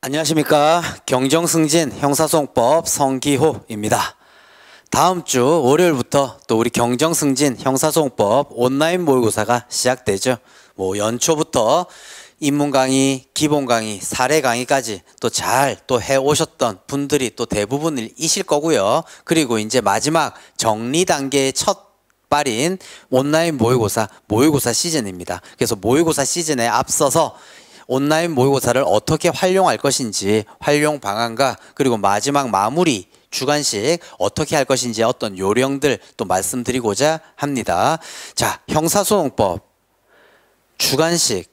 안녕하십니까 경정승진 형사소송법 성기호입니다 다음 주 월요일부터 또 우리 경정승진 형사소송법 온라인 모의고사가 시작되죠 뭐 연초부터 입문 강의, 기본 강의, 사례 강의까지 또 잘 또 해오셨던 분들이 또 대부분이실 거고요 그리고 이제 마지막 정리 단계의 첫 빠린 온라인 모의고사, 모의고사 시즌입니다. 그래서 모의고사 시즌에 앞서서 온라인 모의고사를 어떻게 활용할 것인지 활용 방안과 그리고 마지막 마무리 주관식 어떻게 할 것인지 어떤 요령들 또 말씀드리고자 합니다. 자, 형사소송법 주관식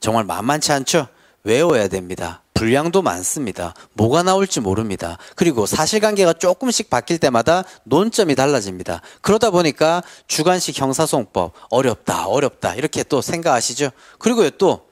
정말 만만치 않죠? 외워야 됩니다. 분량도 많습니다. 뭐가 나올지 모릅니다. 그리고 사실관계가 조금씩 바뀔 때마다 논점이 달라집니다. 그러다 보니까 주관식 형사소송법 어렵다 어렵다 이렇게 또 생각하시죠. 그리고 또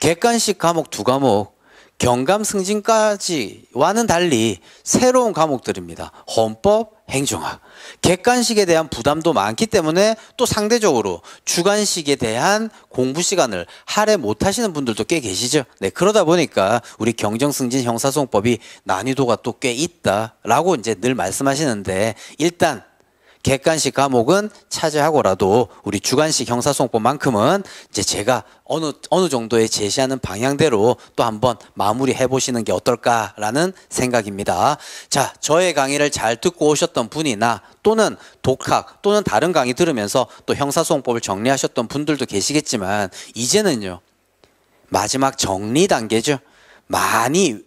객관식 과목 두 과목, 경감 승진까지와는 달리 새로운 과목들입니다. 헌법, 행정학. 객관식에 대한 부담도 많기 때문에 또 상대적으로 주관식에 대한 공부 시간을 할애 못 하시는 분들도 꽤 계시죠. 네, 그러다 보니까 우리 경정승진 형사소송법이 난이도가 또 꽤 있다라고 이제 늘 말씀하시는데 일단 객관식 과목은 차지하고라도 우리 주관식 형사소송법만큼은 이제 제가 어느 어느 정도의 제시하는 방향대로 또 한번 마무리해 보시는 게 어떨까라는 생각입니다. 자, 저의 강의를 잘 듣고 오셨던 분이나 또는 독학 또는 다른 강의 들으면서 또 형사소송법을 정리하셨던 분들도 계시겠지만 이제는요. 마지막 정리 단계죠. 많이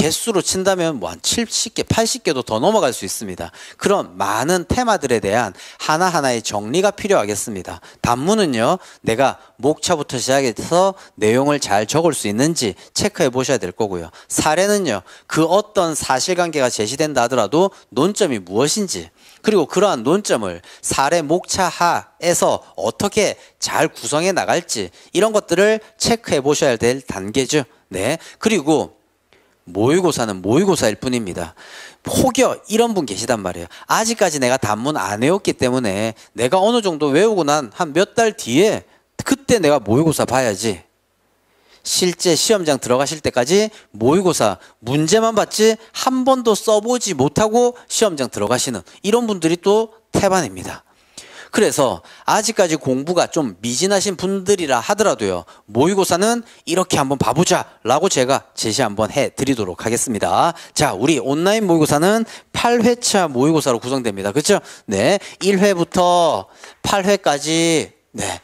개수로 친다면 뭐 한 70개, 80개도 더 넘어갈 수 있습니다. 그런 많은 테마들에 대한 하나하나의 정리가 필요하겠습니다. 단문은요, 내가 목차부터 시작해서 내용을 잘 적을 수 있는지 체크해 보셔야 될 거고요. 사례는요, 그 어떤 사실관계가 제시된다 하더라도 논점이 무엇인지, 그리고 그러한 논점을 사례 목차하에서 어떻게 잘 구성해 나갈지, 이런 것들을 체크해 보셔야 될 단계죠. 네. 그리고 모의고사는 모의고사일 뿐입니다. 혹여 이런 분 계시단 말이에요. 아직까지 내가 단문 안 외웠기 때문에 내가 어느 정도 외우고 난 한 몇 달 뒤에 그때 내가 모의고사 봐야지. 실제 시험장 들어가실 때까지 모의고사 문제만 봤지 한 번도 써보지 못하고 시험장 들어가시는 이런 분들이 또 태반입니다. 그래서 아직까지 공부가 좀 미진하신 분들이라 하더라도요. 모의고사는 이렇게 한번 봐보자 라고 제가 제시 한번 해드리도록 하겠습니다. 자, 우리 온라인 모의고사는 8회차 모의고사로 구성됩니다. 그렇죠? 네, 1회부터 8회까지 네.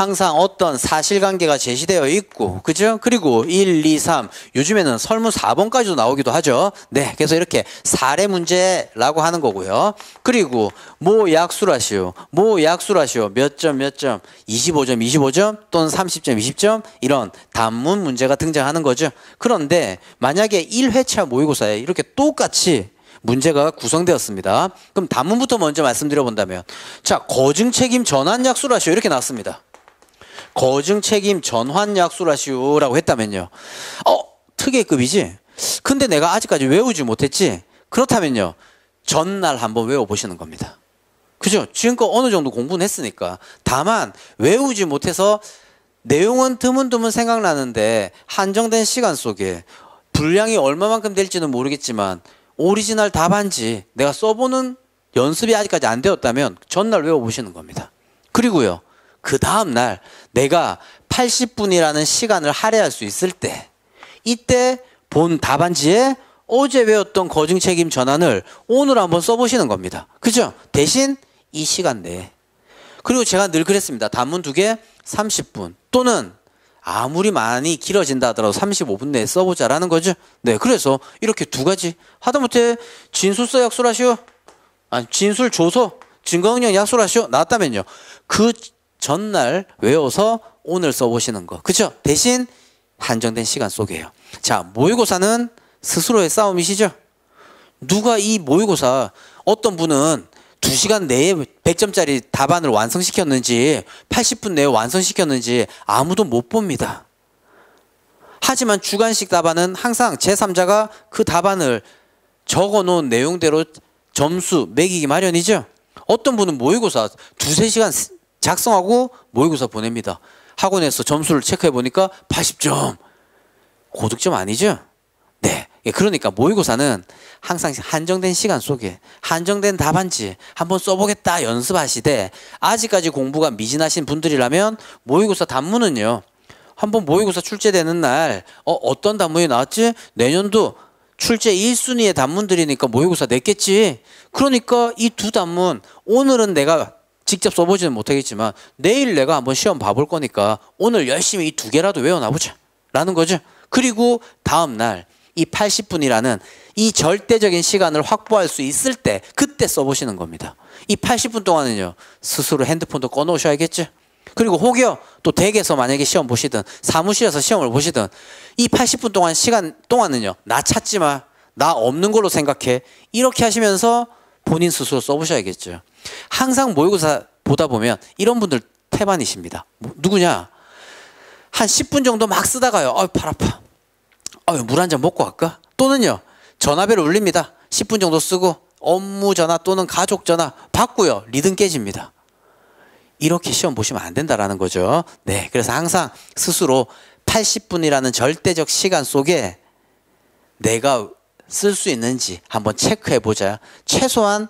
항상 어떤 사실관계가 제시되어 있고 그죠? 그리고 1, 2, 3 요즘에는 설문 4번까지도 나오기도 하죠. 네, 그래서 이렇게 사례 문제라고 하는 거고요. 그리고 뭐 약수라시오, 뭐 약수라시오 몇 점 몇 점, 25점, 25점 또는 30점, 20점 이런 단문 문제가 등장하는 거죠. 그런데 만약에 1회차 모의고사에 이렇게 똑같이 문제가 구성되었습니다. 그럼 단문부터 먼저 말씀드려 본다면 자, 거증 책임 전환 약수라시오 이렇게 나왔습니다. 거증 책임 전환 약수라시오라고 했다면요. 어, 특혜급이지? 근데 내가 아직까지 외우지 못했지? 그렇다면요. 전날 한번 외워보시는 겁니다. 그죠? 지금껏 어느 정도 공부는 했으니까. 다만, 외우지 못해서 내용은 드문드문 생각나는데 한정된 시간 속에 분량이 얼마만큼 될지는 모르겠지만 오리지널 답안지 내가 써보는 연습이 아직까지 안 되었다면 전날 외워보시는 겁니다. 그리고요. 그 다음날 내가 80분이라는 시간을 할애할 수 있을 때 이때 본 답안지에 어제 외웠던 거증 책임 전환을 오늘 한번 써보시는 겁니다. 그죠? 대신 이 시간 내에. 그리고 제가 늘 그랬습니다. 단문 두 개 30분 또는 아무리 많이 길어진다 하더라도 35분 내에 써보자라는 거죠. 네, 그래서 이렇게 두 가지 하다못해 진술서 약술하시오. 아니, 진술 조서 증거응용 약술하시오. 나왔다면요. 그 전날 외워서 오늘 써보시는 거. 그죠? 대신 한정된 시간 속에요 자, 모의고사는 스스로의 싸움이시죠? 누가 이 모의고사, 어떤 분은 2시간 내에 100점짜리 답안을 완성시켰는지 80분 내에 완성시켰는지 아무도 못 봅니다. 하지만 주관식 답안은 항상 제3자가 그 답안을 적어놓은 내용대로 점수 매기기 마련이죠. 어떤 분은 모의고사 두세 시간 작성하고 모의고사 보냅니다. 학원에서 점수를 체크해 보니까 80점. 고득점 아니죠? 네. 예, 그러니까 모의고사는 항상 한정된 시간 속에 한정된 답안지 한번 써보겠다 연습하시되 아직까지 공부가 미진하신 분들이라면 모의고사 단문은요. 한번 모의고사 출제되는 날 어, 어떤 단문이 나왔지? 내년도 출제 1순위의 단문들이니까 모의고사 냈겠지. 그러니까 이 두 단문 오늘은 내가 직접 써보지는 못하겠지만 내일 내가 한번 시험 봐볼 거니까 오늘 열심히 이 두 개라도 외워놔보자 라는 거죠 그리고 다음날 이 80분이라는 이 절대적인 시간을 확보할 수 있을 때 그때 써보시는 겁니다 이 80분 동안은요 스스로 핸드폰도 꺼놓으셔야겠죠 그리고 혹여 또 댁에서 만약에 시험 보시든 사무실에서 시험을 보시든 이 80분 동안 시간 동안은요 나 찾지 마나 없는 걸로 생각해 이렇게 하시면서 본인 스스로 써보셔야겠죠 항상 모의고사 보다 보면 이런 분들 태반이십니다. 뭐, 누구냐? 한 10분 정도 막 쓰다가요. 어휴, 팔 아파. 어휴, 물한 잔 먹고 갈까? 또는요. 전화벨을 울립니다. 10분 정도 쓰고 업무 전화 또는 가족 전화 받고요. 리듬 깨집니다. 이렇게 시험 보시면 안 된다라는 거죠. 네. 그래서 항상 스스로 80분이라는 절대적 시간 속에 내가 쓸 수 있는지 한번 체크해 보자. 최소한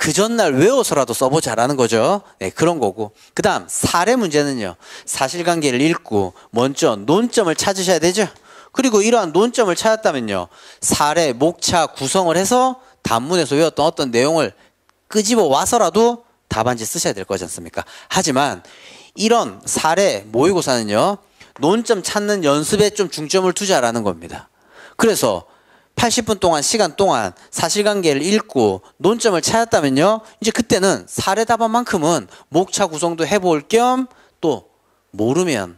그 전날 외워서라도 써보자라는 거죠. 네, 그런 거고. 그 다음, 사례 문제는요. 사실관계를 읽고, 먼저 논점을 찾으셔야 되죠. 그리고 이러한 논점을 찾았다면요. 사례, 목차 구성을 해서 단문에서 외웠던 어떤 내용을 끄집어 와서라도 답안지 쓰셔야 될 거지 않습니까? 하지만 이런 사례, 모의고사는요. 논점 찾는 연습에 좀 중점을 투자라는 겁니다. 그래서 80분 동안 시간 동안 사실관계를 읽고 논점을 찾았다면요. 이제 그때는 사례 답안만큼은 목차 구성도 해볼 겸 또 모르면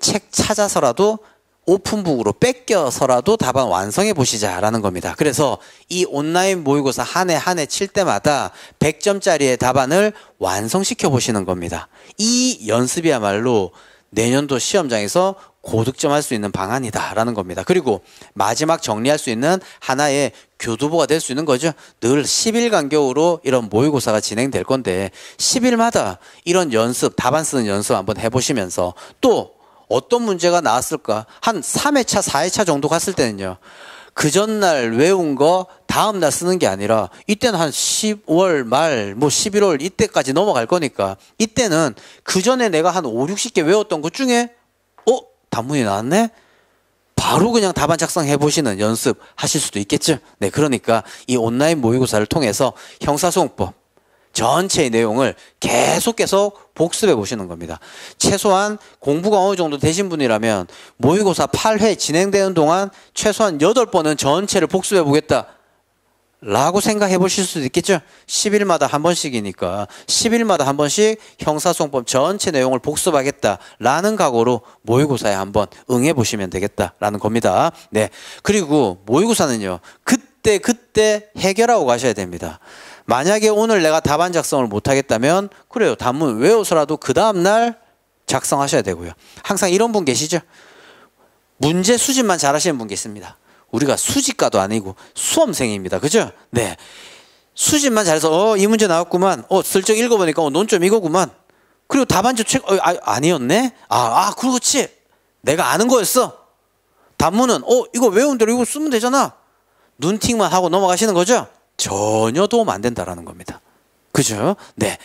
책 찾아서라도 오픈북으로 뺏겨서라도 답안 완성해 보시자라는 겁니다. 그래서 이 온라인 모의고사 한 해 한 해 칠 때마다 100점짜리의 답안을 완성시켜 보시는 겁니다. 이 연습이야말로 내년도 시험장에서 고득점할 수 있는 방안이다라는 겁니다. 그리고 마지막 정리할 수 있는 하나의 교두보가 될 수 있는 거죠. 늘 10일 간격으로 이런 모의고사가 진행될 건데 10일마다 이런 연습, 답안 쓰는 연습 한번 해보시면서 또 어떤 문제가 나왔을까? 한 3회차, 4회차 정도 갔을 때는요. 그 전날 외운 거 다음날 쓰는 게 아니라 이때는 한 10월 말, 뭐 11월 이때까지 넘어갈 거니까 이때는 그 전에 내가 한 5, 60개 외웠던 것 중에 단문이 나왔네? 바로 그냥 답안 작성해 보시는 연습 하실 수도 있겠죠. 네, 그러니까 이 온라인 모의고사를 통해서 형사소송법 전체의 내용을 계속해서 복습해 보시는 겁니다. 최소한 공부가 어느 정도 되신 분이라면 모의고사 8회 진행되는 동안 최소한 8번은 전체를 복습해 보겠다 라고 생각해 보실 수도 있겠죠? 10일마다 한 번씩이니까 10일마다 한 번씩 형사소송법 전체 내용을 복습하겠다라는 각오로 모의고사에 한번 응해 보시면 되겠다라는 겁니다. 네. 그리고 모의고사는요. 그때 그때 해결하고 가셔야 됩니다. 만약에 오늘 내가 답안 작성을 못 하겠다면 그래요. 답문 외워서라도 그 다음 날 작성하셔야 되고요. 항상 이런 분 계시죠? 문제 수집만 잘하시는 분 계십니다. 우리가 수직과도 아니고 수험생입니다. 그죠? 네. 수직만 잘해서 어이 문제 나왔구만 어 슬쩍 읽어보니까 어 논점 이거구만 그리고 답안지 책 어, 아, 아니었네 아아 아, 아 그렇지 내가 아는 거였어 단문은 어 이거 외운 대로 이거 쓰면 되잖아 눈팅만 하고 넘어가시는 거죠 전혀 도움 안 된다라는 겁니다 그죠 네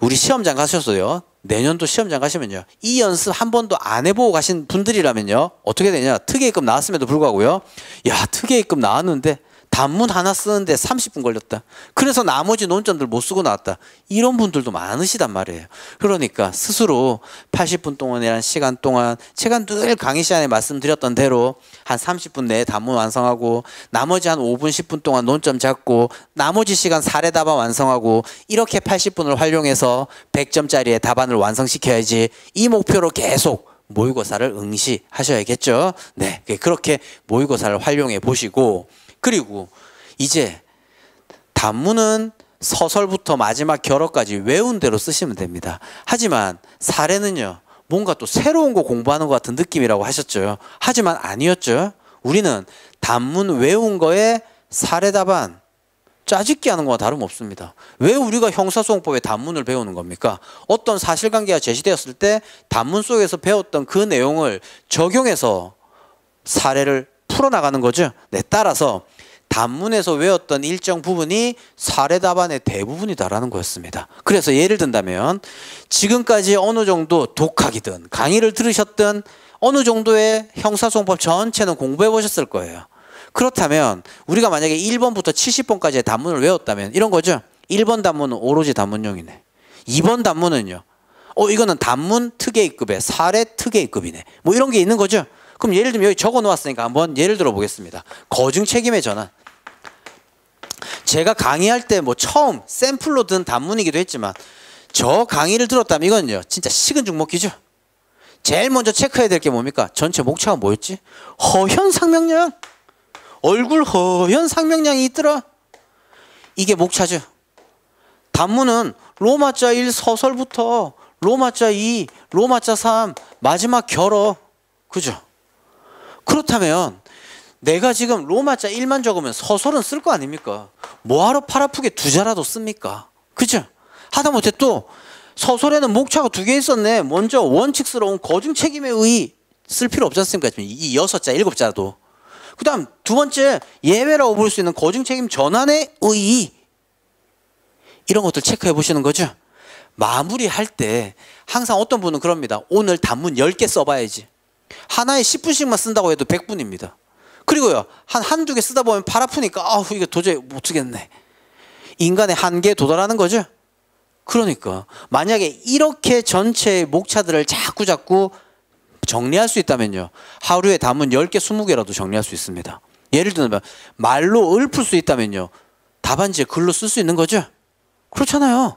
우리 시험장 가셨어요. 내년도 시험장 가시면요. 이 연습 한 번도 안 해보고 가신 분들이라면요. 어떻게 되냐. 특이금 나왔음에도 불구하고요. 야, 특이금 나왔는데 단문 하나 쓰는데 30분 걸렸다. 그래서 나머지 논점들 못 쓰고 나왔다. 이런 분들도 많으시단 말이에요. 그러니까 스스로 80분 동안이란 시간 동안 제가 늘 강의 시간에 말씀드렸던 대로 한 30분 내에 단문 완성하고 나머지 한 5분 10분 동안 논점 잡고 나머지 시간 사례 답안 완성하고 이렇게 80분을 활용해서 100점짜리의 답안을 완성시켜야지 이 목표로 계속 모의고사를 응시하셔야겠죠. 네. 그렇게 모의고사를 활용해 보시고 그리고 이제 단문은 서설부터 마지막 결어까지 외운 대로 쓰시면 됩니다. 하지만 사례는요. 뭔가 또 새로운 거 공부하는 것 같은 느낌이라고 하셨죠. 하지만 아니었죠. 우리는 단문 외운 거에 사례 답안 짜집기 하는 거와 다름없습니다. 왜 우리가 형사소송법의 단문을 배우는 겁니까? 어떤 사실관계가 제시되었을 때 단문 속에서 배웠던 그 내용을 적용해서 사례를 풀어나가는 거죠. 네, 따라서 단문에서 외웠던 일정 부분이 사례 답안의 대부분이다라는 거였습니다. 그래서 예를 든다면 지금까지 어느 정도 독학이든 강의를 들으셨든 어느 정도의 형사소송법 전체는 공부해 보셨을 거예요. 그렇다면 우리가 만약에 1번부터 70번까지의 단문을 외웠다면 이런 거죠. 1번 단문은 오로지 단문용이네. 2번 단문은요. 어 이거는 단문 특혜급의 사례 특혜급이네. 뭐 이런 게 있는 거죠. 그럼 예를 들면 여기 적어 놓았으니까 한번 예를 들어 보겠습니다. 거중 책임의 전환. 제가 강의할 때 뭐 처음 샘플로 든 단문이기도 했지만 저 강의를 들었다면 이건요 진짜 식은 죽 먹기죠. 제일 먼저 체크해야 될 게 뭡니까? 전체 목차가 뭐였지? 허현상명량. 얼굴 허현상명량이 있더라. 이게 목차죠. 단문은 로마자 1 서설부터 로마자 2, 로마자 3 마지막 결어. 그죠? 그렇다면 내가 지금 로마자 1만 적으면 서술은 쓸 거 아닙니까? 뭐하러 팔 아프게 두 자라도 씁니까? 그죠? 하다못해 또 서술에는 목차가 두 개 있었네. 먼저 원칙스러운 거중 책임에 의의쓸 필요 없지 않습니까? 지이 여섯 자, 일곱 자도. 그 다음 두 번째 예외라고 볼 수 있는 거중 책임 전환의 의의. 이런 것들 체크해 보시는 거죠. 마무리할 때 항상 어떤 분은 그럽니다. 오늘 단문 10개 써봐야지. 하나에 10분씩만 쓴다고 해도 100분입니다. 그리고요 한 한두 개 쓰다 보면 팔 아프니까 아우 이거 도저히 못 쓰겠네 인간의 한계에 도달하는 거죠 그러니까 만약에 이렇게 전체의 목차들을 자꾸자꾸 정리할 수 있다면요 하루에 담은 10개 20개라도 정리할 수 있습니다 예를 들면 말로 읊을 수 있다면요 답안지에 글로 쓸 수 있는 거죠 그렇잖아요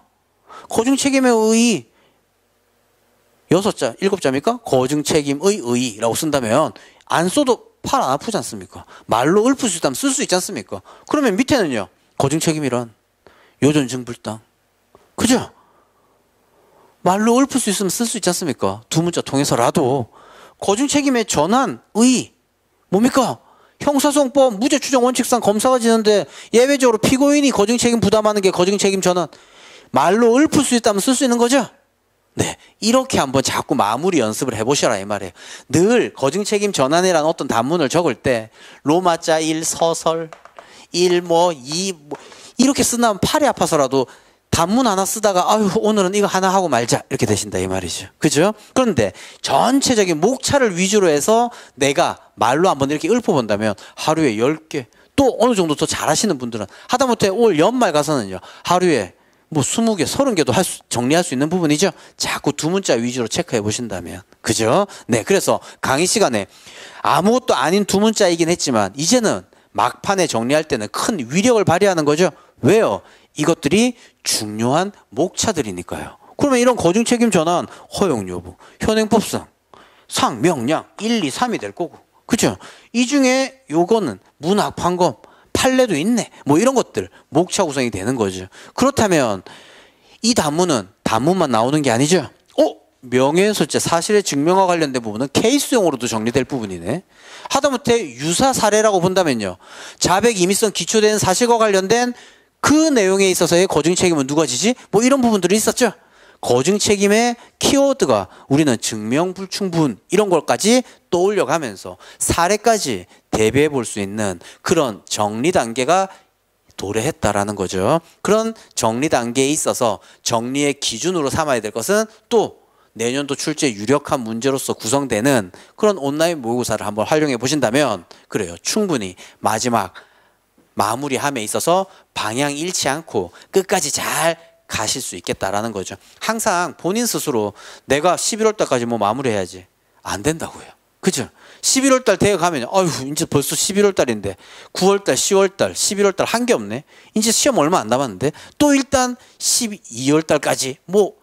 고중책임의 의의 여섯 자, 일곱 자입니까? 거증책임의 의의라고 쓴다면 안 써도 팔 아프지 않습니까? 말로 읊을 수 있다면 쓸 수 있지 않습니까? 그러면 밑에는요. 거중 책임이란 요전 증불당. 그죠? 말로 읊을 수 있으면 쓸 수 있지 않습니까? 두 문자 통해서라도 거중 책임의 전환 의 뭡니까? 형사소송법 무죄 추정 원칙상 검사가 지는데 예외적으로 피고인이 거중 책임 부담하는 게 거중 책임 전환 말로 읊을 수 있다면 쓸 수 있는 거죠? 네. 이렇게 한번 자꾸 마무리 연습을 해보셔라 이 말이에요. 늘 거중 책임 전환이라는 어떤 단문을 적을 때 로마자 1 서설 1뭐2 뭐 이렇게 쓰면 팔이 아파서라도 단문 하나 쓰다가 아유 오늘은 이거 하나 하고 말자 이렇게 되신다 이 말이죠. 그죠? 그런데 전체적인 목차를 위주로 해서 내가 말로 한번 이렇게 읊어본다면 하루에 10개 또 어느 정도 더 잘하시는 분들은 하다못해 올 연말 가서는요 하루에 뭐 20개, 30개도 할 수, 정리할 수 있는 부분이죠. 자꾸 두 문자 위주로 체크해 보신다면. 그죠? 네. 그래서 강의 시간에 아무것도 아닌 두 문자이긴 했지만 이제는 막판에 정리할 때는 큰 위력을 발휘하는 거죠. 왜요? 이것들이 중요한 목차들이니까요. 그러면 이런 거중 책임 전환, 허용 여부, 현행법상, 상, 명량 1, 2, 3이 될 거고. 그죠? 이 중에 요거는 문학 판검 판례도 있네. 뭐 이런 것들 목차 구성이 되는 거죠. 그렇다면 이 단문은 단문만 나오는 게 아니죠. 어? 명예훼손죄 사실의 증명과 관련된 부분은 케이스용으로도 정리될 부분이네. 하다못해 유사 사례라고 본다면요. 자백 임의성 기초된 사실과 관련된 그 내용에 있어서의 거중 책임은 누가 지지? 뭐 이런 부분들이 있었죠. 거증 책임의 키워드가 우리는 증명 불충분 이런 걸까지 떠올려 가면서 사례까지 대비해 볼 수 있는 그런 정리 단계가 도래했다라는 거죠. 그런 정리 단계에 있어서 정리의 기준으로 삼아야 될 것은 또 내년도 출제 유력한 문제로서 구성되는 그런 온라인 모의고사를 한번 활용해 보신다면 그래요. 충분히 마지막 마무리함에 있어서 방향 잃지 않고 끝까지 잘 가실 수 있겠다라는 거죠. 항상 본인 스스로 내가 11월 달까지 뭐 마무리해야지 안 된다고요. 그죠? 11월 달 되어 가면 아휴 이제 벌써 11월 달인데 9월 달, 10월 달, 11월 달 한 게 없네. 이제 시험 얼마 안 남았는데 또 일단 12월 달까지 뭐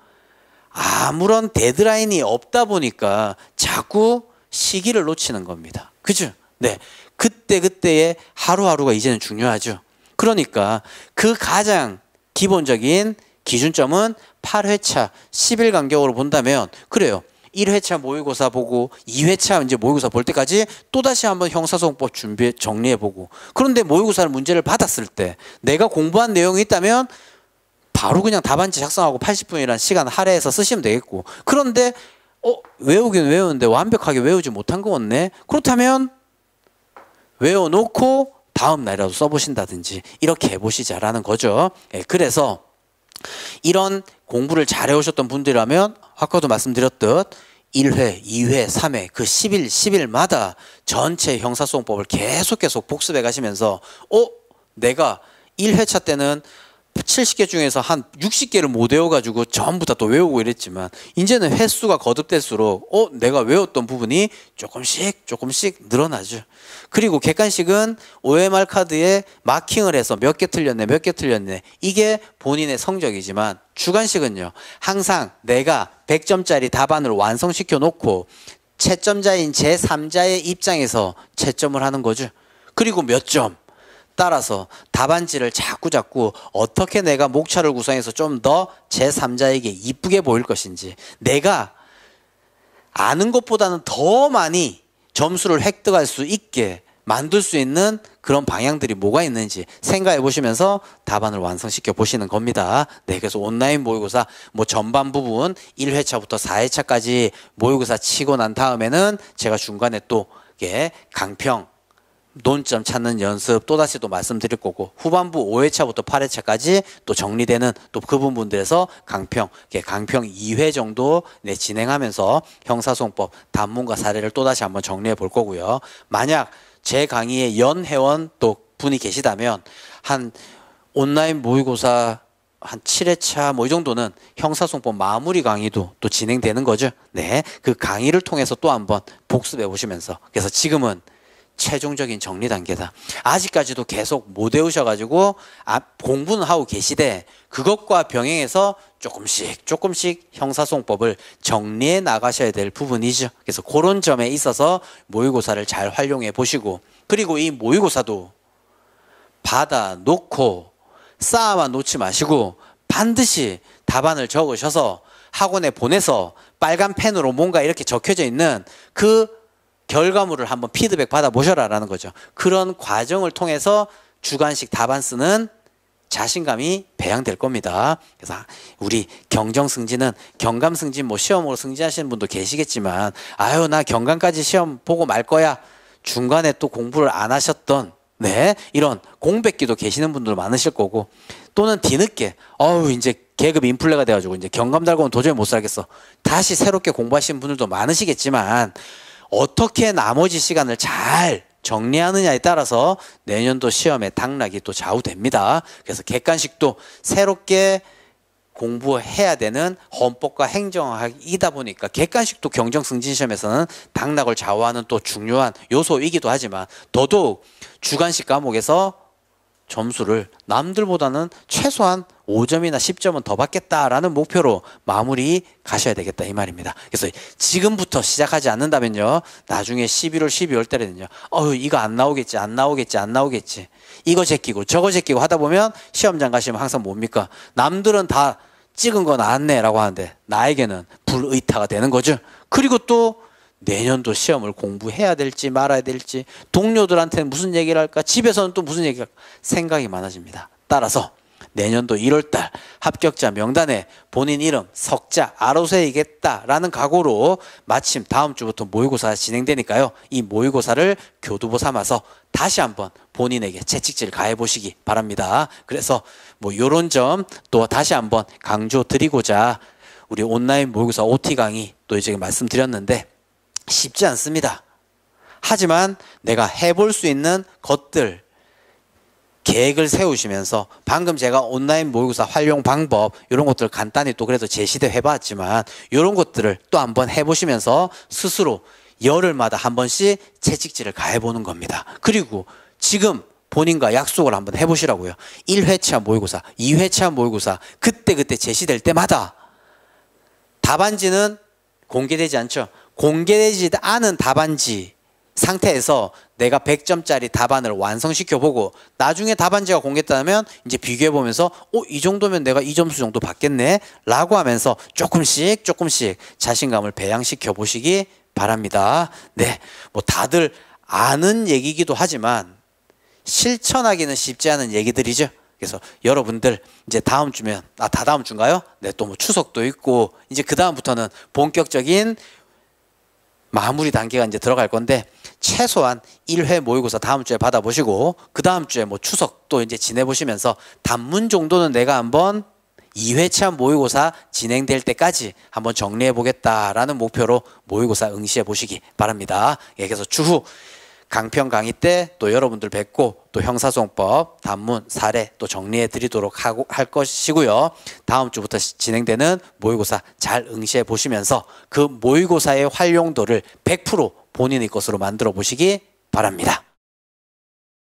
아무런 데드라인이 없다 보니까 자꾸 시기를 놓치는 겁니다. 그죠? 네. 그때그때의 하루하루가 이제는 중요하죠. 그러니까 그 가장 기본적인 기준점은 8회차 10일 간격으로 본다면 그래요. 1회차 모의고사 보고 2회차 이제 모의고사 볼 때까지 또다시 한번 형사소송법 준비해 정리해 보고 그런데 모의고사를 문제를 받았을 때 내가 공부한 내용이 있다면 바로 그냥 답안지 작성하고 80분이라는 시간 할애해서 쓰시면 되겠고 그런데 어 외우긴 외우는데 완벽하게 외우지 못한 거 같네 그렇다면 외워놓고 다음 날이라도 써보신다든지 이렇게 해보시자라는 거죠 예, 그래서 이런 공부를 잘해 오셨던 분들이라면 아까도 말씀드렸듯 1회, 2회, 3회 그 10일, 10일마다 전체 형사소송법을 계속 계속 복습해 가시면서 어? 내가 1회차 때는 70개 중에서 한 60개를 못 외워가지고 전부 다 또 외우고 이랬지만 이제는 횟수가 거듭될수록 어 내가 외웠던 부분이 조금씩 조금씩 늘어나죠. 그리고 객관식은 OMR 카드에 마킹을 해서 몇 개 틀렸네 몇 개 틀렸네 이게 본인의 성적이지만 주관식은요 항상 내가 100점짜리 답안을 완성시켜 놓고 채점자인 제3자의 입장에서 채점을 하는 거죠. 그리고 몇 점, 따라서 답안지를 자꾸자꾸 어떻게 내가 목차를 구성해서 좀 더 제3자에게 이쁘게 보일 것인지 내가 아는 것보다는 더 많이 점수를 획득할 수 있게 만들 수 있는 그런 방향들이 뭐가 있는지 생각해 보시면서 답안을 완성시켜 보시는 겁니다. 네, 그래서 온라인 모의고사 뭐 전반 부분 1회차부터 4회차까지 모의고사 치고 난 다음에는 제가 중간에 또 강평 논점 찾는 연습 또다시 또 말씀드릴 거고 후반부 5회차부터 8회차까지 또 정리되는 또 그 부분들에서 강평, 강평 2회 정도 네, 진행하면서 형사소송법 단문과 사례를 또다시 한번 정리해 볼 거고요. 만약 제 강의에 연회원 또 분이 계시다면 한 온라인 모의고사 한 7회차 뭐 이 정도는 형사소송법 마무리 강의도 또 진행되는 거죠. 네. 그 강의를 통해서 또 한번 복습해 보시면서 그래서 지금은 최종적인 정리 단계다. 아직까지도 계속 못 외우셔가지고 아, 공부는 하고 계시되 그것과 병행해서 조금씩 조금씩 형사송법을 정리해 나가셔야 될 부분이죠. 그래서 그런 점에 있어서 모의고사를 잘 활용해 보시고 그리고 이 모의고사도 받아 놓고 쌓아만 놓지 마시고 반드시 답안을 적으셔서 학원에 보내서 빨간 펜으로 뭔가 이렇게 적혀져 있는 그 결과물을 한번 피드백 받아보셔라라는 거죠. 그런 과정을 통해서 주관식 답안쓰는 자신감이 배양될 겁니다. 그래서 우리 경정 승진은 경감 승진 뭐 시험으로 승진하시는 분도 계시겠지만 아유 나 경감까지 시험 보고 말 거야. 중간에 또 공부를 안 하셨던 네 이런 공백기도 계시는 분들 많으실 거고 또는 뒤늦게 어우 이제 계급 인플레가 돼가지고 이제 경감 달고는 도저히 못 살겠어 다시 새롭게 공부하시는 분들도 많으시겠지만 어떻게 나머지 시간을 잘 정리하느냐에 따라서 내년도 시험의 당락이 또 좌우됩니다. 그래서 객관식도 새롭게 공부해야 되는 헌법과 행정학이다 보니까 객관식도 경정승진시험에서는 당락을 좌우하는 또 중요한 요소이기도 하지만 더더욱 주관식 과목에서 점수를 남들보다는 최소한 5점이나 10점은 더 받겠다라는 목표로 마무리 가셔야 되겠다 이 말입니다. 그래서 지금부터 시작하지 않는다면요. 나중에 11월 12월 달에는요. 어휴 이거 안 나오겠지 안 나오겠지 안 나오겠지. 이거 제끼고 저거 제끼고 하다 보면 시험장 가시면 항상 뭡니까? 남들은 다 찍은 건 안내라고 하는데 나에게는 불의타가 되는 거죠. 그리고 또 내년도 시험을 공부해야 될지 말아야 될지 동료들한테는 무슨 얘기를 할까 집에서는 또 무슨 얘기가 생각이 많아집니다. 따라서 내년도 1월달 합격자 명단에 본인 이름 석자 아로세이겠다라는 각오로 마침 다음 주부터 모의고사 진행되니까요. 이 모의고사를 교두보 삼아서 다시 한번 본인에게 채찍질 가해보시기 바랍니다. 그래서 뭐 요런 점 또 다시 한번 강조 드리고자 우리 온라인 모의고사 OT 강의 또 이제 말씀드렸는데 쉽지 않습니다. 하지만 내가 해볼 수 있는 것들, 계획을 세우시면서 방금 제가 온라인 모의고사 활용 방법 이런 것들 간단히 또 그래도 제시도 해봤지만 이런 것들을 또 한번 해보시면서 스스로 열흘마다 한 번씩 채찍질을 가해보는 겁니다. 그리고 지금 본인과 약속을 한번 해보시라고요. 1회차 모의고사, 2회차 모의고사 그때그때 그때 제시될 때마다 답안지는 공개되지 않죠. 공개되지 않은 답안지 상태에서 내가 100점짜리 답안을 완성시켜 보고 나중에 답안지가 공개됐다면 이제 비교해 보면서 어이 정도면 내가 이 점수 정도 받겠네 라고 하면서 조금씩 조금씩 자신감을 배양시켜 보시기 바랍니다. 네. 뭐 다들 아는 얘기기도 하지만 실천하기는 쉽지 않은 얘기들이죠. 그래서 여러분들 이제 다음 주면 아 다다음 주인가요? 네, 또 뭐 추석도 있고 이제 그다음부터는 본격적인 마무리 단계가 이제 들어갈 건데 최소한 1회 모의고사 다음 주에 받아보시고 그 다음 주에 뭐 추석 또 이제 지내보시면서 단문 정도는 내가 한번 2회차 모의고사 진행될 때까지 한번 정리해 보겠다라는 목표로 모의고사 응시해 보시기 바랍니다. 예, 그래서 추후 강평 강의 때 또 여러분들 뵙고 또 형사소송법 단문 사례 또 정리해 드리도록 하고 할 것이고요. 다음 주부터 진행되는 모의고사 잘 응시해 보시면서 그 모의고사의 활용도를 100% 본인의 것으로 만들어 보시기 바랍니다.